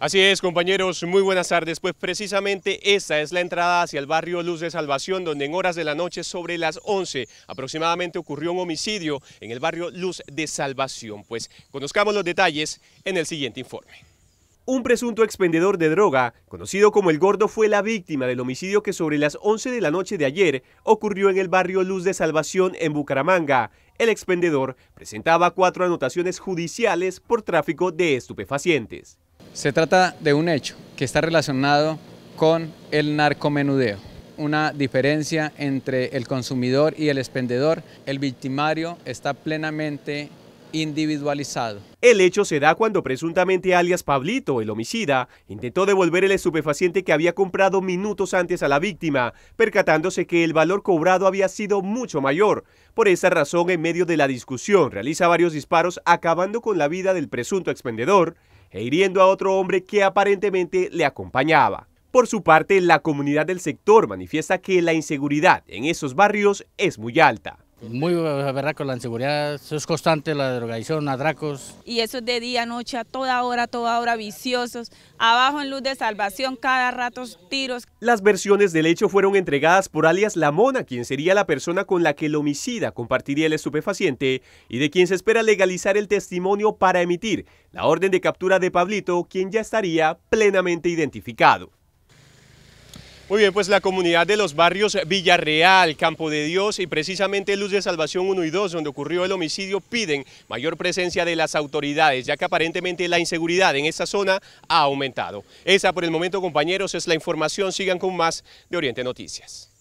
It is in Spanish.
Así es, compañeros, muy buenas tardes. Pues precisamente esta es la entrada hacia el barrio Luz de Salvación, donde en horas de la noche, sobre las 11 aproximadamente, ocurrió un homicidio en el barrio Luz de Salvación. Pues conozcamos los detalles en el siguiente informe. Un presunto expendedor de droga, conocido como El Gordo, fue la víctima del homicidio que sobre las 11 de la noche de ayer ocurrió en el barrio Luz de Salvación en Bucaramanga. El expendedor presentaba cuatro anotaciones judiciales por tráfico de estupefacientes. Se trata de un hecho que está relacionado con el narcomenudeo, una diferencia entre el consumidor y el expendedor. El victimario está plenamente individualizado. El hecho se da cuando presuntamente alias Pablito, el homicida, intentó devolver el estupefaciente que había comprado minutos antes a la víctima, percatándose que el valor cobrado había sido mucho mayor. Por esa razón, en medio de la discusión, realiza varios disparos acabando con la vida del presunto expendedor e hiriendo a otro hombre que aparentemente le acompañaba. Por su parte, la comunidad del sector manifiesta que la inseguridad en esos barrios es muy alta. Muy verdad con la inseguridad, eso es constante, la drogadicción, adracos Y eso es de día, noche, a toda hora, toda hora, viciosos, abajo en luz de salvación, cada rato tiros. Las versiones del hecho fueron entregadas por alias La Mona, quien sería la persona con la que el homicida compartiría el estupefaciente y de quien se espera legalizar el testimonio para emitir la orden de captura de Pablito, quien ya estaría plenamente identificado. Muy bien, pues la comunidad de los barrios Villarreal, Campo de Dios y precisamente Luz de Salvación 1 y 2, donde ocurrió el homicidio, piden mayor presencia de las autoridades, ya que aparentemente la inseguridad en esta zona ha aumentado. Esa por el momento, compañeros, es la información. Sigan con más de Oriente Noticias.